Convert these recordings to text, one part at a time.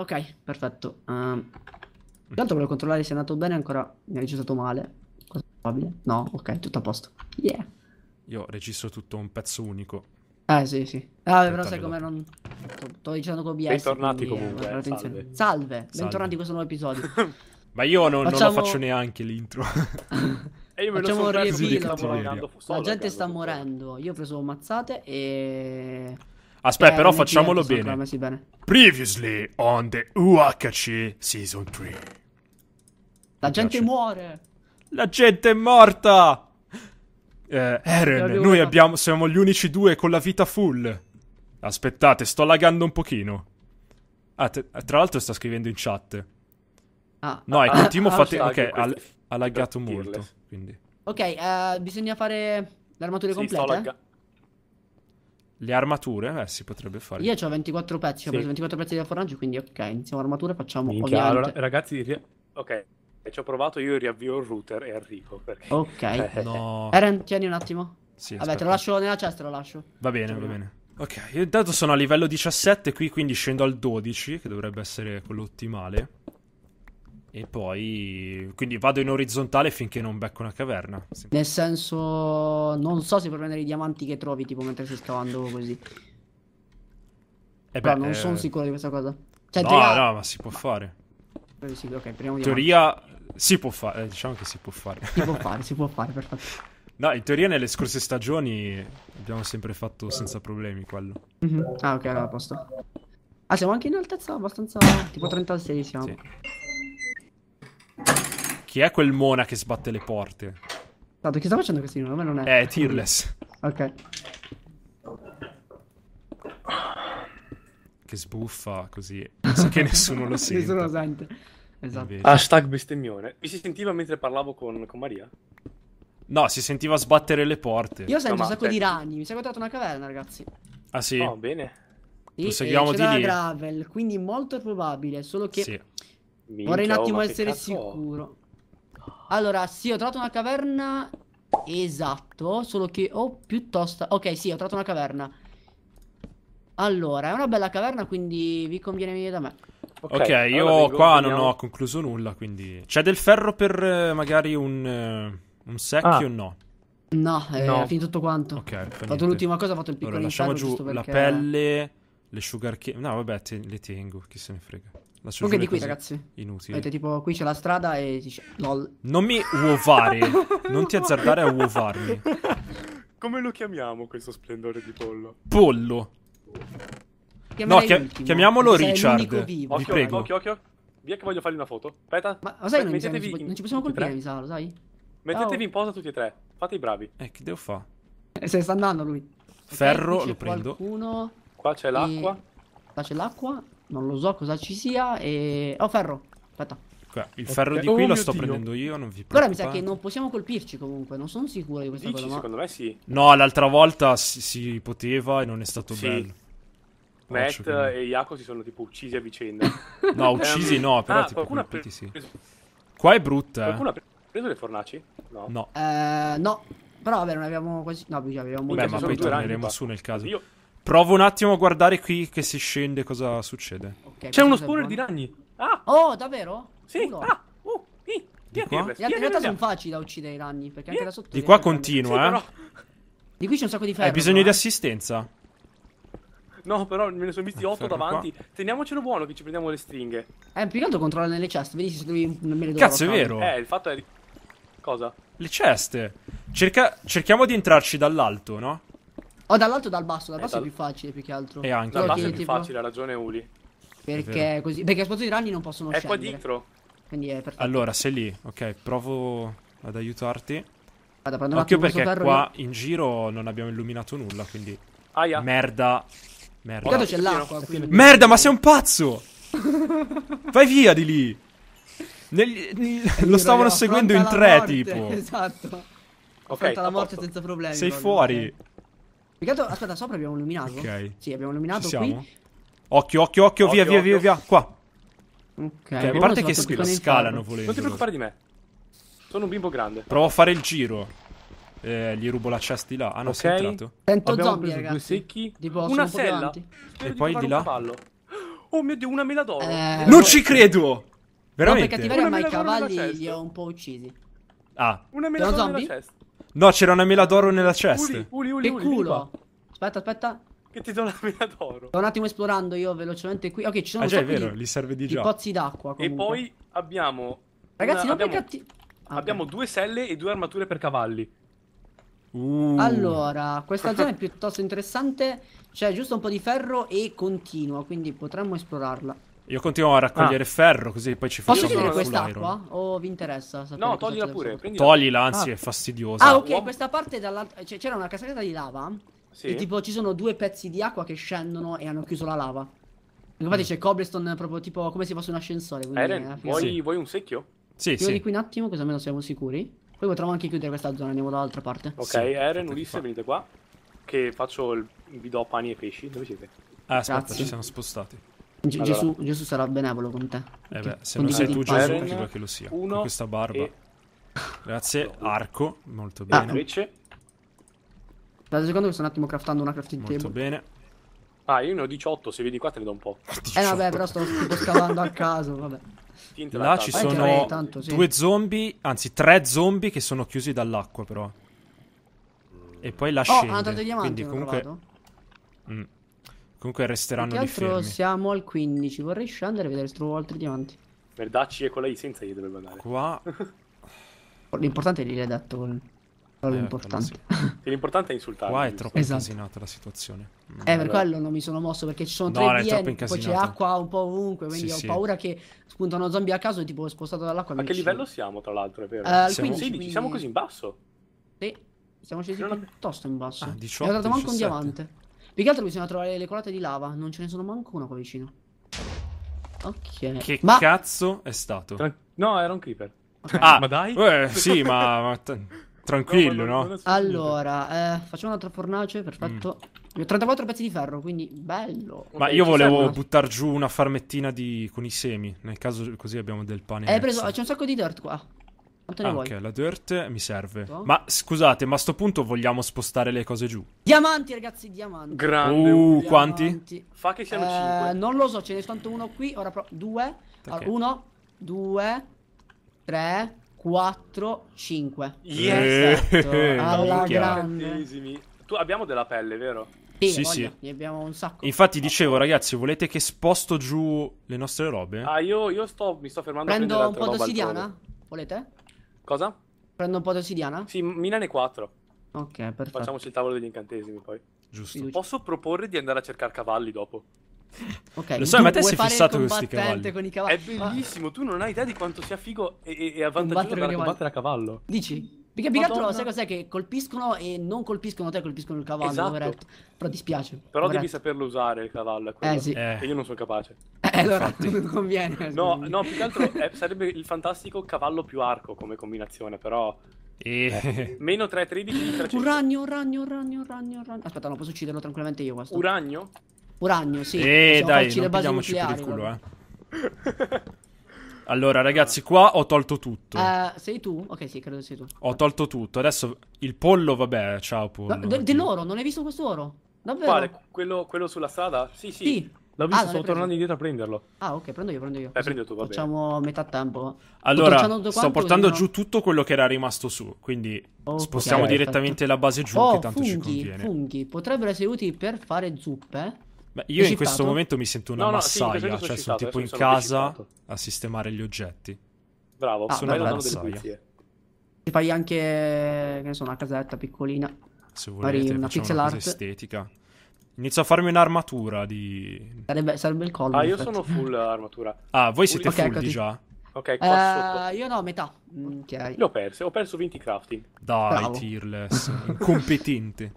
Ok, perfetto. Um, tra volevo controllare se è andato bene, ancora mi ha registrato male. Cosa probabile? No, ok, tutto a posto. Yeah. Io registro tutto un pezzo unico. Eh sì, sì. Ah, però sai come non... Sto dicendo con OBS. Eh, bentornati eh, comunque. Eh, salve. salve. salve, bentornati a questo nuovo episodio. Ma io non, Facciamo... non, lo faccio neanche l'intro. e io me Facciamo lo sono preso La gente sta morendo. Io ho preso mazzate e... Aspetta, eh, però facciamolo bene. bene. Previously on the UHC Season 3. La gente piace. muore. La gente è morta. Eh, Eren, noi abbiamo, siamo gli unici due con la vita full. Aspettate, sto lagando un pochino. Ah, te, tra l'altro sta scrivendo in chat. Ah, no, è continuo ah, fate... ah, Ok, ha, ha laggato molto, quindi. Ok, uh, bisogna fare l'armatura sì, completa. Sto lagga- le armature, eh, si potrebbe fare. Io ho 24 pezzi, sì. ho preso 24 pezzi di forraggio, quindi ok, iniziamo armature, facciamo Minchia, ovviamente... Allora, ragazzi, ri... ok, e ci ho provato io riavvio il router e arrivo. Perché... Ok. Eh, no. Eren, tieni un attimo. Sì, Vabbè, aspetta. te lo lascio nella cesta, lo lascio. Va bene, Facciamo va bene. Ok, io intanto sono a livello 17 qui, quindi scendo al 12, che dovrebbe essere quello ottimale. E poi, quindi vado in orizzontale finché non becco una caverna. Nel senso, non so se per prendere i diamanti che trovi, tipo mentre stai scavando così. Eh beh, Però non eh... sono sicuro di questa cosa. Cioè, no, teoria... no, ma si può fare. Eh, sì, ok, In teoria si può fare, eh, diciamo che si può fare. Si può fare, si può fare, perfetto. No, in teoria nelle scorse stagioni abbiamo sempre fatto senza problemi quello. Mm -hmm. Ah, ok, allora a posto. Ah, siamo anche in altezza abbastanza... tipo 36 siamo. Sì. Chi è quel mona che sbatte le porte? Tanto, chi sta facendo questo? A me non è. Eh, Tearless. ok. Che sbuffa così. So che nessuno lo sente. nessuno lo sente. Esatto. Hashtag bestemmione. Mi si sentiva mentre parlavo con, con Maria? No, si sentiva sbattere le porte. Io sento no, un sacco te... di ragni. Mi sei contato una caverna, ragazzi. Ah, sì? Oh, bene. Sì, Proseguiamo eh, di lì. gravel, quindi molto probabile, solo che... Sì. Minchia, vorrei un oh, attimo essere sicuro. Allora, sì, ho trovato una caverna. Esatto, solo che ho oh, piuttosto... Ok, sì, ho trovato una caverna. Allora, è una bella caverna, quindi vi conviene venire da me. Ok, okay io allora, qua veniamo. non ho concluso nulla, quindi... C'è del ferro per eh, magari un, eh, un secchio ah. no? No, eh, no. finito tutto quanto. Ok, Ho fatto l'ultima cosa, ho fatto il piccolo allora, lasciamo giù la pelle, le sugar cane... No, vabbè, te, le tengo, chi se ne frega. Comunque di qui, ragazzi. Inutile. Vedete, tipo, qui c'è la strada e dice LOL. Non mi uovare. non ti azzardare a uovarmi. Come lo chiamiamo questo splendore di pollo? Pollo. Chiamerei no, chi- chiamiamolo Richard. Vi occhio, prego. Occhio, occhio. Via che voglio fargli una foto. Aspetta. Ma lo sai, Aspetta, non, non, ci, possiamo colpire, mi sa, lo sai? Mettetevi oh. in posa tutti e tre. Fate i bravi. Eh, che devo fare? Eh, se ne sta andando lui. Ferro, okay, lo prendo. Qualcuno... Qua c'è l'acqua. E... Qua c'è l'acqua. Non lo so cosa ci sia e... Oh, ferro. Aspetta. Il eh, ferro okay. Eh, di oh, qui oh, lo sto Dio. prendendo io, non vi preoccupate. Allora mi sa che non possiamo colpirci comunque, non sono sicuro di questa Dici, cosa. secondo me sì. No, l'altra volta si, si, poteva e non è stato sì. bello. Matt che... e Iaco si sono tipo uccisi a vicenda. No, uccisi no, ah, però ah, tipo colpiti pre- sì. Preso... Qua è brutta, eh. Qualcuno ha preso le fornaci? No. No. Eh, no. Però vabbè, non abbiamo quasi... No, abbiamo... Beh, ma poi torneremo su nel caso. Io... Provo un attimo a guardare qui che si scende cosa succede. Okay, C'è uno spawner di ragni. Ah! Oh, davvero? Sì. No. Ah! Uh, sì. Di qua? Le altre realtà sono facili da uccidere i ragni, perché anche da sotto... Di qua continua, eh. Di qui c'è un sacco di ferro. Hai bisogno però, di eh. assistenza? No, però me ne sono visti 8 ah, davanti. Qua. Teniamocelo buono che ci prendiamo le stringhe. Eh, più che altro controlla nelle ceste, vedi se devi non me le Cazzo, roccare. è vero. Eh, il fatto è Cosa? Le ceste. Cerca... Cerchiamo di entrarci dall'alto, no? O dall'alto dal basso? Dal eh, basso dal... è più facile più che altro. E eh, anche. Dal basso è più tipo... facile, ha ragione Uli. Perché così? Perché esplosioni i ranni non possono è scendere. È qua dietro. Quindi è perfetto. Allora, sei lì. Ok, provo ad aiutarti. Vado a prendere Occhio perché qua io. in giro non abbiamo illuminato nulla, quindi... Aia. Merda. Merda. Guarda c'è l'acqua. Merda, ma sei un pazzo! Vai via di lì! Nel... lo stavano seguendo in tre, morte, tipo. Esatto. Ho la morte senza problemi. Sei proprio. fuori. Peccato, aspetta, sopra abbiamo illuminato. Ok. Sì, abbiamo illuminato qui. Occhio, occhio, occhio, via, via, via, via, qua. Ok, a parte che qui scalano volendo. Non ti preoccupare di me. Sono un bimbo grande. Provo a fare il giro. Eh, gli rubo la chest di là. Ah, no, okay. sei entrato. Sento Abbiamo zombie, preso ragazzi. due secchi. Tipo, una sella. e poi di là. Oh mio dio, una mela d'oro. Eh, non ci eh, credo. Veramente. No, per cattiveria, ma i cavalli li ho un po' uccisi. Ah. Una mela d'oro zombie? No, c'era una mela d'oro nella chest. Uli, Uli, Uli, che Uli, culo. Aspetta, aspetta. Che ti do la mela d'oro. Sto un attimo esplorando io velocemente qui. Ok, ci sono ah, già, è vero, gli serve di già. pozzi d'acqua. E poi abbiamo. Ragazzi, una, non abbiamo, peccati... Ah, abbiamo due selle e due armature per cavalli. Uh. Allora, questa zona è piuttosto interessante. C'è giusto un po' di ferro e continua, quindi potremmo esplorarla. Io continuo a raccogliere ah. ferro così poi ci facciamo Posso chiedere quest'acqua? O vi interessa? No, toglila pure. Toglila, anzi ah. è fastidiosa. Ah, ok, questa parte dall'altra... Cioè, c'era una cascata di lava. Sì. E tipo ci sono due pezzi di acqua che scendono e hanno chiuso la lava. Infatti mm. c'è Cobblestone proprio tipo come se fosse un ascensore. Eren, vuoi, sì. vuoi, un secchio? Sì, Chiudi sì. qui un attimo così almeno siamo sicuri. Poi potremmo anche chiudere questa zona, andiamo dall'altra parte. Ok, sì, Eren, Ulisse, qua. venite qua. Che faccio il... vi do pani e pesci. Dove siete? Ah, aspetta, Grazie. ci siamo spostati. Allora. Gesù, Gesù, sarà benevolo con te. Eh beh, se non sei tu Gesù, prima che lo sia. Uno con questa barba. E... Grazie, arco, molto ah. bene. Ah, invece... secondo che sto un attimo craftando una crafting table. Molto bene. Ah, io ne ho 18, se vedi qua te ne do un po'. 18. Eh vabbè, però sto, sto scavando a caso, vabbè. Là ci sono eh, tanto, sì. due zombie, anzi tre zombie che sono chiusi dall'acqua però. E poi la oh, scende. Oh, quindi comunque... Mm. Comunque resteranno lì fermi. siamo al 15, vorrei scendere e vedere se trovo altri diamanti. Verdacci e con lei senza gli dovevo andare. Qua... L'importante è lì l'hai detto con... Eh, l'importante. l'importante è insultare. Qua è troppo esatto. incasinata la situazione. Mm. Eh, per allora. quello non mi sono mosso perché ci sono no, tre bieni, poi c'è acqua un po' ovunque, quindi sì, ho sì. paura che spuntano zombie a caso e tipo spostato dall'acqua. Ma che livello siamo tra l'altro, è vero? Uh, siamo... 15, 16, quindi... siamo così in basso? Sì, siamo scesi non... piuttosto in basso. Ah, 18, non ho dato manco un diamante. Più che altro bisogna trovare le colate di lava. Non ce ne sono manco una qua vicino. Ok. Che ma... cazzo è stato? Tran- no, era un creeper. Okay. Ah, ma dai? Eh, sì, ma, ma t- tranquillo, no? Allora, eh, facciamo un'altra fornace, perfetto. Mm. Ho 34 pezzi di ferro, quindi bello. Ma okay, io volevo una... buttare giù una farmettina di... con i semi, nel caso così abbiamo del pane. Hai preso, c'è un sacco di dirt qua. Quanto ne ah, vuoi? Ok, la dirt mi serve. Oh. Ma scusate, ma a sto punto vogliamo spostare le cose giù. Diamanti, ragazzi, diamanti. Grande. Uh, diamanti. quanti? Fa che siano eh, 5. Non lo so, ce n'è soltanto uno qui. Ora pro... Due. Okay. Allora, uno, due, tre, quattro, cinque. Yes! Eh, eh alla grande. Tu abbiamo della pelle, vero? Sì, sì, voglia, sì. abbiamo un sacco. Infatti dicevo, ragazzi, volete che sposto giù le nostre robe? Ah, io, io sto, mi sto fermando Prendo un po' d'ossidiana? Volete? Cosa? Prendo un po' di ossidiana? Sì, Milane 4. Ok, perfetto. Facciamoci il tavolo degli incantesimi poi. Giusto. Posso proporre di andare a cercare cavalli dopo? Ok, lo so, ma te sei fissato con questi cavalli. Con cavalli. È bellissimo, ah. tu non hai idea di quanto sia figo e, e, e avvantaggioso combattere, combattere a cavallo. Dici? Perché più che altro sai cos'è che colpiscono e non colpiscono te, colpiscono il cavallo, esatto. Però dispiace. Però overhead. devi saperlo usare il cavallo, eh, sì. eh. e io non sono capace. Eh, allora Infatti. non conviene. No, no, più che altro è, eh, sarebbe il fantastico cavallo più arco come combinazione, però... E... Eh, meno 3, 13, 300. Un ragno, un ragno, un ragno, un ragno, ragno. Aspetta, non posso ucciderlo tranquillamente io questo. Un ragno? Un ragno, sì. Eh, dai, uccidiamoci pigliamoci per il culo, eh. Allora, ragazzi, qua ho tolto tutto. Uh, sei tu? Ok, sì, credo sei tu. Ho tolto tutto. Adesso il pollo, vabbè, ciao pollo. De- dell'oro, non hai visto quest'oro? Davvero? Quale? Quello, quello, sulla strada? Sì, sì. sì. L'ho visto, ah, sto tornando indietro a prenderlo. Ah, ok, prendo io, prendo io. Eh, prendo tu, va Facciamo bene. metà tempo. Allora, sto portando no? giù tutto quello che era rimasto su, quindi okay, spostiamo okay, direttamente perfetto. la base giù oh, che tanto funghi, ci conviene. funghi, potrebbero essere utili per fare zuppe. Beh, io in questo momento mi sento una no, massaia, sì, cioè sono tipo in sono casa a sistemare gli oggetti. Bravo, ah, sono una massaia. Ti fai anche, che ne so, una casetta piccolina. Se volete, una facciamo una cosa estetica. Inizio a farmi un'armatura di... Sarebbe, sarebbe il collo. Ah, io sono full armatura. Ah, voi siete okay, full ecco, di già? Ok, qua uh, Io no, metà. Mm, okay. L'ho perso, ho perso 20 crafting. Dai, Bravo. Tearless, incompetente.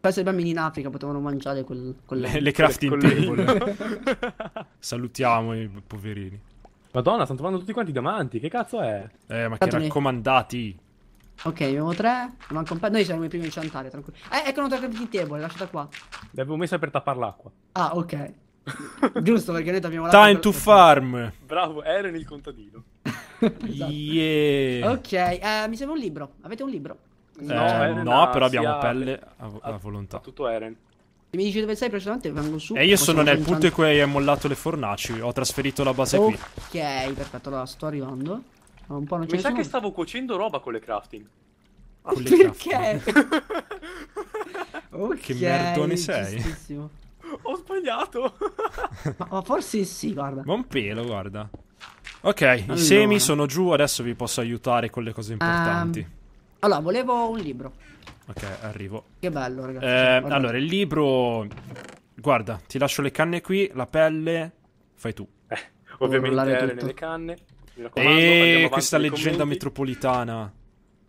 Penso i bambini in Africa potevano mangiare quel, quel... Le, le crafting table. Salutiamo i poverini. Madonna, stanno trovando tutti quanti i diamanti, che cazzo è? Eh, ma Tanto che raccomandati. Ok, abbiamo tre. Manca un paio. Noi siamo i primi a inchantare, tranquillo. Eh, ecco un'altra crafting table, lasciata qua. L'avevo messa per tappare l'acqua. Ah, ok. Giusto, perché noi abbiamo l'acqua. Time to farm. Bravo, Eren il contadino. esatto. Yeah. Ok, eh, mi serve un libro. Avete un libro? Eh, no, eh, no però abbiamo pelle a, a, volontà. A tutto Eren. mi dici dove sei precisamente vengo su. E eh, io sono nel punto in cui hai mollato le fornaci. Ho trasferito la base okay, qui. Ok, perfetto, allora sto arrivando un po' non Mi sa che stavo cuocendo roba con le crafting. Ah, con le Perché? okay, che merdone sei. Ho sbagliato. ma, ma, forse sì, guarda. Ma un pelo, guarda. Ok, allora. i semi sono giù, adesso vi posso aiutare con le cose importanti. Um, allora, volevo un libro. Ok, arrivo. Che bello, ragazzi. Eh, allora, il libro... Guarda, ti lascio le canne qui, la pelle... Fai tu. Eh, ovviamente nelle canne. E eh, questa leggenda metropolitana.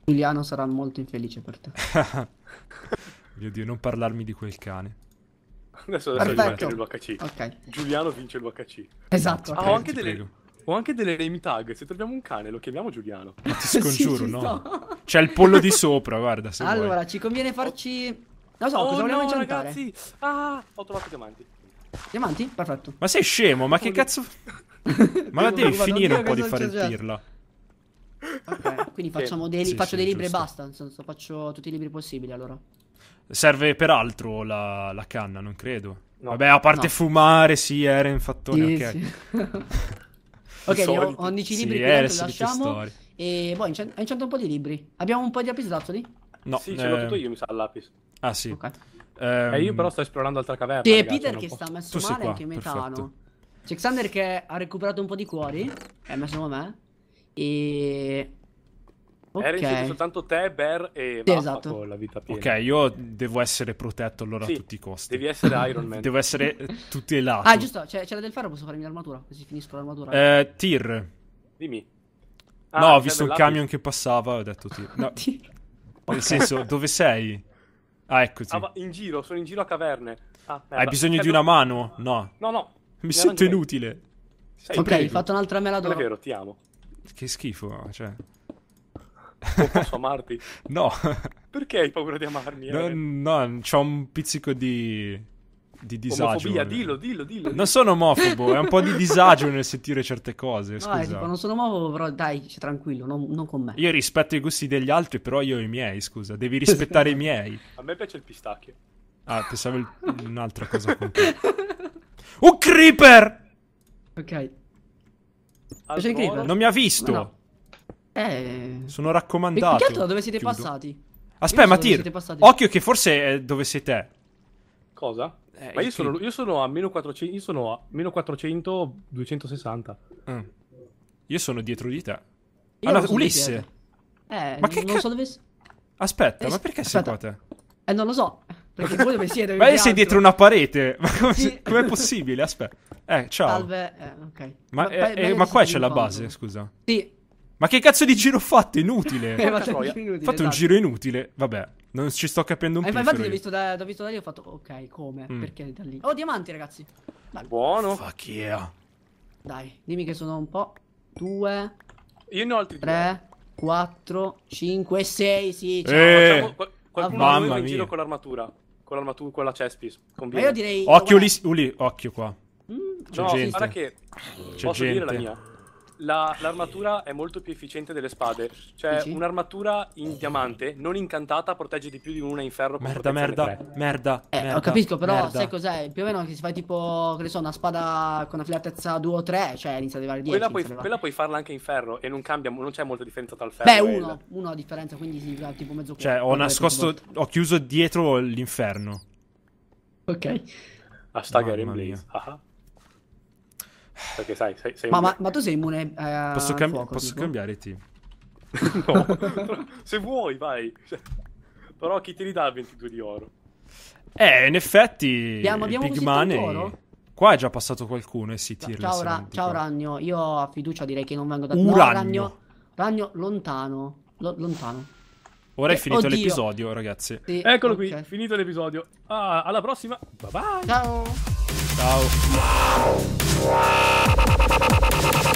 Giuliano sarà molto infelice per te. Mio Dio, non parlarmi di quel cane. Adesso, adesso l'HC. Okay. Giuliano vince l'UHC. Esatto. Ah, okay, ho, anche delle, ho, anche delle, name tag. Se troviamo un cane, lo chiamiamo Giuliano. Ma ti scongiuro, sì, no? C'è il pollo di sopra, guarda. allora, vuoi. ci conviene farci. Non so, oh, cosa vogliamo no, incentrare? ragazzi. Ah, ho trovato diamanti. Diamanti? Perfetto. Ma sei scemo, ma che cazzo. Ma la devi finire un po' di fare il pirla. Ok, quindi facciamo dei, sì, faccio sì, dei libri giusto. e basta, nel senso faccio tutti i libri possibili allora. Serve per altro la, la canna, non credo. No. Vabbè, a parte no. fumare, sì, era in fattore, sì, ok. ok, ho 11 libri sì, che eh, lasciamo e poi boh, incent- incentra un po' di libri. Abbiamo un po' di lapislazzoli? No. Sì, ce l'ho tutto ehm, io, mi sa, al lapis. Ah, sì. Ok. Um... Eh, io però sto esplorando altra caverna. Sì, ragazzi, Peter che sta messo male qua, anche metano. Perfetto. C'è Xander che ha recuperato un po' di cuori. Eh, ma secondo me. E... Ok. Eren soltanto te, Bear e Mappa esatto. con la vita piena. Ok, io devo essere protetto allora sì, a tutti i costi. Devi essere Iron Man. devo essere eh, tutelato. Ah, giusto, c'è, c'è la del ferro, posso farmi l'armatura, così finisco l'armatura. Eh, tir. Dimmi. Ah, no, ho visto un camion che passava, ho detto tir. No. Okay. Nel senso, dove sei? Ah, eccoti. Ah, in giro, sono in giro a caverne. Ah, Hai bisogno eh, di cioè, una mano? No. No, no, mi no, sento inutile. Sei ok, hai fatto un'altra mela d'oro. Non è vero, ti amo. Che schifo, cioè. Non posso amarti? no. Perché hai paura di amarmi? eh? no c'ho un pizzico di... di disagio. Omofobia, dillo, dillo, dillo. Non sono omofobo, è un po' di disagio nel sentire certe cose, scusa. No, eh, tipo, non sono omofobo, però dai, cioè, tranquillo, non, non con me. Io rispetto i gusti degli altri, però io i miei, scusa. Devi rispettare i miei. A me piace il pistacchio. Ah, pensavo il... un'altra cosa. con te. Un creeper! Ok. C'è il creeper? Non mi ha visto. No. Eh. Sono raccomandato. Perché da dove siete Chiudo. passati? Aspetta, Matir, occhio che forse è dove sei te. Cosa? Eh, Ma io sono, io sono, a meno 400, io sono a meno 400, 260. Mm. Io sono dietro di te. Io allora, ah, Ulisse. Eh, ma che cazzo so dove... Aspetta, eh, ma perché aspetta. sei qua te? Eh, non lo so. Perché voi dove siete? Ma sei dietro una parete. Ma come sì. è possibile? Aspetta. Eh, ciao. Salve. Eh, okay. Ma, ma, eh, eh, ma qua c'è la base, scusa. Sì. Ma che cazzo di giro ho fatto? Inutile. Ho eh, fatto un esatto. giro esatto. inutile. Vabbè, non ci sto capendo un eh, Ma infatti l'ho visto, da, l'ho visto da lì ho fatto, ok, come? Mm. Perché da lì? Oh, diamanti, ragazzi. Dai. Buono. Fuck yeah. Dai, dimmi che sono un po'. Due. Io ne ho altri tre. Due. Quattro, cinque, sei, sì. Ciao. Eh. Facciamo, qual qualcuno Mamma in giro con l'armatura. Con l'armatura, con la chespis. Conviene. Ma io direi... Occhio lì, Uli, occhio qua. Mm, no, guarda che... C'è posso gente. dire la mia? la, l'armatura è molto più efficiente delle spade. Cioè, Dici? un'armatura in diamante, non incantata, protegge di più di una in ferro. Merda, merda, 3. merda. Eh, merda, capisco, però merda. sai cos'è? Più o meno che si fa tipo, che ne so, una spada con una filatezza 2 o 3, cioè inizia ad arrivare 10. Quella, puoi, quella puoi farla anche in ferro e non cambia, non c'è molta differenza tra il ferro Beh, e uno, il... uno a differenza, quindi si fa tipo mezzo Cioè, ho nascosto, ho chiuso dietro l'inferno. Ok. A Hashtag Iron Blaze. Ah, ah. Perché sai, sei, sei ma, ma, ma, tu sei immune eh, Posso, cambi- fuoco, posso cambiare team? no, se vuoi vai. Cioè, però chi te li dà 22 di oro? Eh, in effetti, abbiamo, abbiamo Big Money... Oro? Qua è già passato qualcuno, e si Tirles. Ciao, ra- ciao Ragno, io a fiducia direi che non vengo da... Un no, ragno. ragno. ragno lontano, Lo- lontano. Ora eh, è finito oddio. l'episodio, ragazzi. Sì, Eccolo okay. qui, finito l'episodio. Ah, alla prossima, bye bye. Ciao. Ciao. Wow.